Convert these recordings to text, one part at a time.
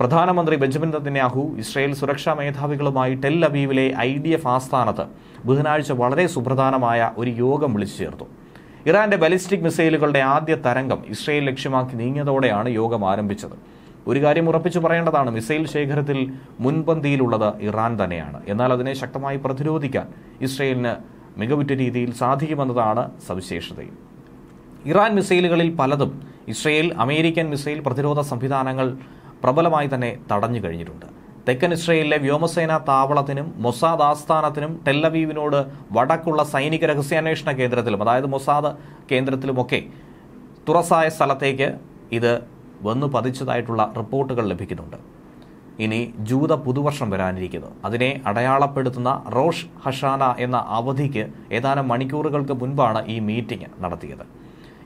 പ്രധാനമന്ത്രി Benjamin Netanyahu Israel സുരക്ഷാ മേധാവികളുമായി ടെൽ അബീവിലെ ഐ ഡി എഫ് ആസ്ഥാനത്ത് ബുധനാഴ്ച വളരെ സുപ്രധാനമായ ഒരു യോഗം വിളിച്ചു ചേർത്തു ഇറാന്റെ ബലിസ്റ്റിക് മിസൈലുകളുടെ ആദ്യ തരംഗം ഇസ്രയേൽ ലക്ഷ്യമാക്കി നീങ്ങിയതോടെയാണ് യോഗം ആരംഭിച്ചത് ഒരു കാര്യം ഉറപ്പിച്ചു പറയേണ്ടതാണ് മിസൈൽ ശേഖരത്തിൽ മുൻപന്തിയിലുള്ളത് ഇറാൻ തന്നെയാണ് എന്നാൽ അതിനെ ശക്തമായി പ്രതിരോധിക്കാൻ ഇസ്രയേലിന് മികവുറ്റ രീതിയിൽ സാധിക്കുമെന്നതാണ് സവിശേഷതയും ഇറാൻ മിസൈലുകളിൽ പലതും ഇസ്രയേൽ അമേരിക്കൻ മിസൈൽ പ്രതിരോധ സംവിധാനങ്ങൾ പ്രബലമായി തന്നെ തടഞ്ഞു കഴിഞ്ഞിട്ടുണ്ട് തെക്കൻ ഇസ്രയേലിലെ വ്യോമസേന താവളത്തിനും മൊസാദ് ആസ്ഥാനത്തിനും ടെല്ലവീവിനോട് വടക്കുള്ള സൈനിക രഹസ്യാന്വേഷണ കേന്ദ്രത്തിലും അതായത് മൊസാദ് കേന്ദ്രത്തിലുമൊക്കെ തുറസായ സ്ഥലത്തേക്ക് ഇത് വന്നു പതിച്ചതായിട്ടുള്ള റിപ്പോർട്ടുകൾ ലഭിക്കുന്നുണ്ട് ഇനി ജൂത പുതുവർഷം വരാനിരിക്കുന്നു അതിനെ അടയാളപ്പെടുത്തുന്ന റോഷ് ഹഷാന എന്ന അവധിക്ക് ഏതാനും മണിക്കൂറുകൾക്ക് മുൻപാണ് ഈ മീറ്റിംഗ് നടത്തിയത്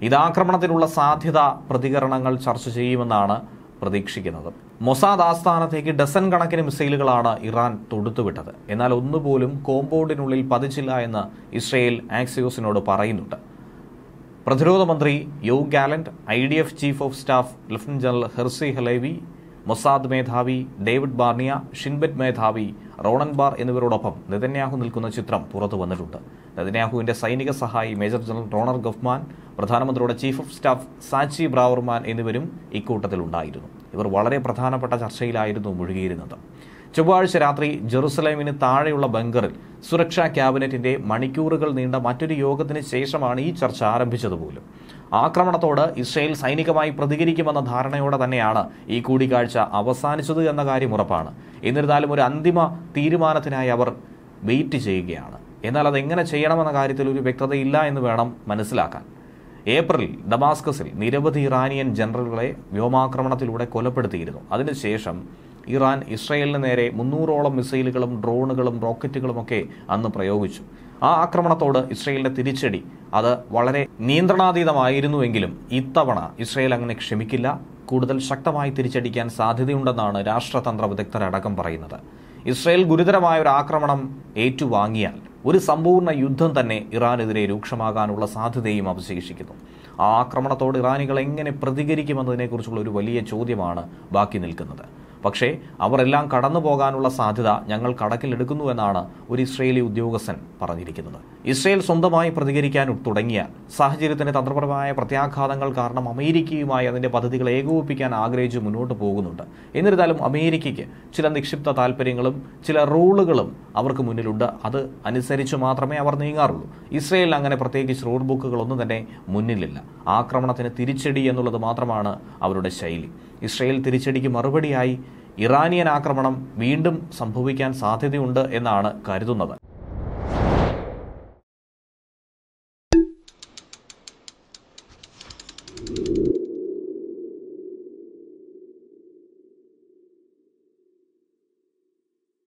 ഇത് ആക്രമണത്തിനുള്ള സാധ്യത പ്രതികരണങ്ങൾ ചർച്ച ചെയ്യുമെന്നാണ് പ്രതീക്ഷിക്കുന്നത് മൊസാദ് ആസ്ഥാനത്തേക്ക് ഡസൻ കണക്കിന് മിസൈലുകളാണ് ഇറാൻ തൊടുത്തുവിട്ടത് എന്നാൽ ഒന്നുപോലും കോമ്പൗണ്ടിനുള്ളിൽ പതിച്ചില്ല എന്ന് ഇസ്രയേൽ ആക്സിയോസിനോട് പറയുന്നുണ്ട് പ്രതിരോധ മന്ത്രി Yoav Gallant I D F chief of staff lieutenant general Herzi Halevi Mossad മേധാവി ഡേവിഡ് ബാർണിയ ഷിൻബറ്റ് മേധാവി റോണൻ ബാർ എന്നിവരോടൊപ്പം നെതന്യാഹു നിൽക്കുന്ന ചിത്രം പുറത്തു വന്നിട്ടുണ്ട് നെതന്യാഹുവിന്റെ സൈനിക സഹായി മേജർ ജനറൽ റോണർ ഗഫ്മാൻ പ്രധാനമന്ത്രിയുടെ chief of staff Tzachi Braverman എന്നിവരും ഇക്കൂട്ടത്തിലുണ്ടായിരുന്നു ഇവർ വളരെ പ്രധാനപ്പെട്ട ചർച്ചയിലായിരുന്നു മുഴുകിയിരുന്നത് ചൊവ്വാഴ്ച രാത്രി ജെറുസലേമിന് താഴെയുള്ള ബങ്കറിൽ സുരക്ഷാ ക്യാബിനറ്റിന്റെ മണിക്കൂറുകൾ നീണ്ട മറ്റൊരു യോഗത്തിന് ശേഷമാണ് ഈ ചർച്ച ആരംഭിച്ചത് ആക്രമണത്തോട് ഇസ്രയേൽ സൈനികമായി പ്രതികരിക്കുമെന്ന ധാരണയോടെ തന്നെയാണ് ഈ കൂടിക്കാഴ്ച അവസാനിച്ചത് എന്ന കാര്യം ഉറപ്പാണ് എന്നിരുന്നാലും ഒരു അന്തിമ തീരുമാനത്തിനായി അവർ വെയിറ്റ് ചെയ്യുകയാണ് എന്നാൽ അതെങ്ങനെ ചെയ്യണമെന്ന കാര്യത്തിൽ ഒരു വ്യക്തതയില്ല എന്ന് വേണം മനസ്സിലാക്കാൻ ഏപ്രിൽ ഡമാസ്കസിൽ നിരവധി ഇറാനിയൻ ജനറലുകളെ വ്യോമാക്രമണത്തിലൂടെ കൊലപ്പെടുത്തിയിരുന്നു അതിനുശേഷം ഇറാൻ ഇസ്രയേലിന് നേരെ മുന്നൂറോളം മിസൈലുകളും ഡ്രോണുകളും റോക്കറ്റുകളുമൊക്കെ അന്ന് പ്രയോഗിച്ചു ആ ആക്രമണത്തോട് ഇസ്രയേലിന്റെ തിരിച്ചടി അത് വളരെ നിയന്ത്രണാതീതമായിരുന്നുവെങ്കിലും ഇത്തവണ ഇസ്രയേൽ അങ്ങനെ ക്ഷമിക്കില്ല കൂടുതൽ ശക്തമായി തിരിച്ചടിക്കാൻ സാധ്യതയുണ്ടെന്നാണ് രാഷ്ട്രതന്ത്ര വിദഗ്ധരടക്കം പറയുന്നത് ഇസ്രയേൽ ഗുരുതരമായ ഒരു ആക്രമണം ഏറ്റുവാങ്ങിയാൽ ഒരു സമ്പൂർണ്ണ യുദ്ധം തന്നെ ഇറാനെതിരെ രൂക്ഷമാകാനുള്ള സാധ്യതയും അവശേഷിക്കുന്നു ആ ആക്രമണത്തോട് ഇറാനികൾ എങ്ങനെ പ്രതികരിക്കുമെന്നതിനെക്കുറിച്ചുള്ള ഒരു വലിയ ചോദ്യമാണ് ബാക്കി നിൽക്കുന്നത് പക്ഷേ അവരെല്ലാം കടന്നു പോകാനുള്ള സാധ്യത ഞങ്ങൾ എന്നാണ് ഒരു ഇസ്രയേലി ഉദ്യോഗസ്ഥൻ പറഞ്ഞിരിക്കുന്നത് ഇസ്രയേൽ സ്വന്തമായി പ്രതികരിക്കാൻ തുടങ്ങിയ സാഹചര്യത്തിന് തന്ത്രപരമായ പ്രത്യാഘാതങ്ങൾ കാരണം അമേരിക്കയുമായി അതിൻ്റെ പദ്ധതികൾ ഏകോപിപ്പിക്കാൻ ആഗ്രഹിച്ച് മുന്നോട്ട് പോകുന്നുണ്ട് എന്നിരുന്നാലും അമേരിക്കയ്ക്ക് ചില നിക്ഷിപ്ത താല്പര്യങ്ങളും ചില റൂളുകളും അവർക്ക് മുന്നിലുണ്ട് അത് അനുസരിച്ച് മാത്രമേ അവർ നീങ്ങാറുള്ളൂ ഇസ്രയേലിൽ അങ്ങനെ പ്രത്യേകിച്ച് റൂൾ ബുക്കുകളൊന്നും തന്നെ മുന്നിലില്ല ആക്രമണത്തിന് തിരിച്ചടി എന്നുള്ളത് മാത്രമാണ് അവരുടെ ശൈലി ഇസ്രയേൽ തിരിച്ചടിക്ക് മറുപടിയായി ഇറാനിയൻ ആക്രമണം വീണ്ടും സംഭവിക്കാൻ സാധ്യതയുണ്ട് എന്നാണ് കരുതുന്നത്